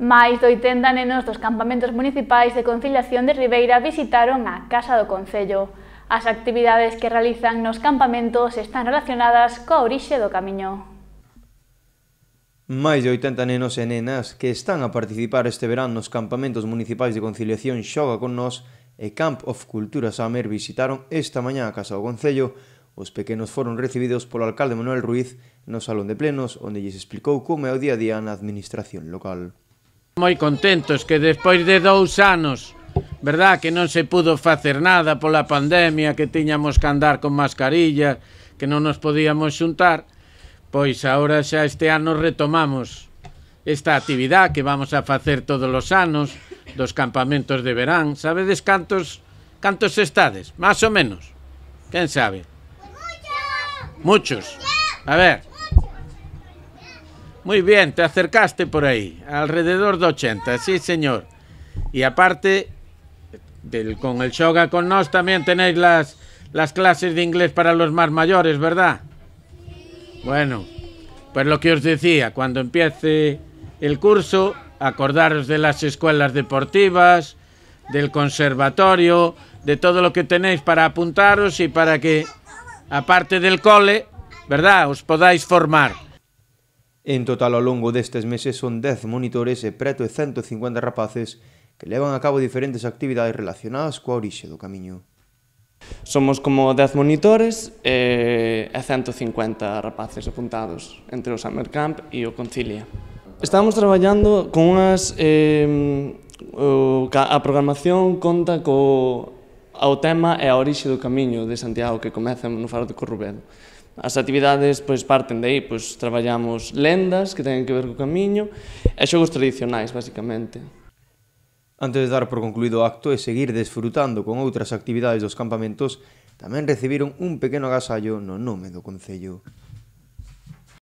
Máis de 80 nenos dos campamentos municipais de conciliación de Ribeira visitaron a Casa do Concello. As actividades que realizan nos campamentos están relacionadas coa orixe do camiño. Máis de 80 nenos e nenas que están a participar este verán nos campamentos municipais de conciliación Xoga con Nos e Camp of Cultura Summer visitaron esta mañá a Casa do Concello. Os pequenos foron recibidos polo alcalde Manuel Ruiz no Salón de Plenos, onde lles explicou como é o día a día na administración local moi contentos que despois de dous anos verdad que non se pudo facer nada pola pandemia, que tiñamos que andar con mascarilla, que non nos podíamos xuntar, pois agora xa este ano retomamos esta actividade que vamos a facer todos os anos dos campamentos de verán. Sabedes cantos cantos estades? Más ou menos. Quen sabe? Muchos. A ver. Muy bien, te acercaste por ahí, alrededor de 80, sí señor. Y aparte, del, con el Shoga con nos también tenéis las, las clases de inglés para los más mayores, ¿verdad? Bueno, pues lo que os decía, cuando empiece el curso, acordaros de las escuelas deportivas, del conservatorio, de todo lo que tenéis para apuntaros y para que, aparte del cole, ¿verdad?, os podáis formar. En total, ao longo destes meses son 10 monitores e preto de 150 rapaces que levan a cabo diferentes actividades relacionadas coa orixe do camiño. Somos como 10 monitores e, 150 rapaces apuntados entre o Summer Camp e o Concilia. Estamos traballando con unhas... Eh, a programación conta co ao tema e a orixe do camiño de Santiago que comeza no Faro de Corrubedo. As actividades pois parten de aí, pois traballamos lendas que teñen que ver co camiño e xogos tradicionais, basicamente. Antes de dar por concluído o acto e seguir desfrutando con outras actividades dos campamentos, tamén recibiron un pequeno agasallo no nome do Concello.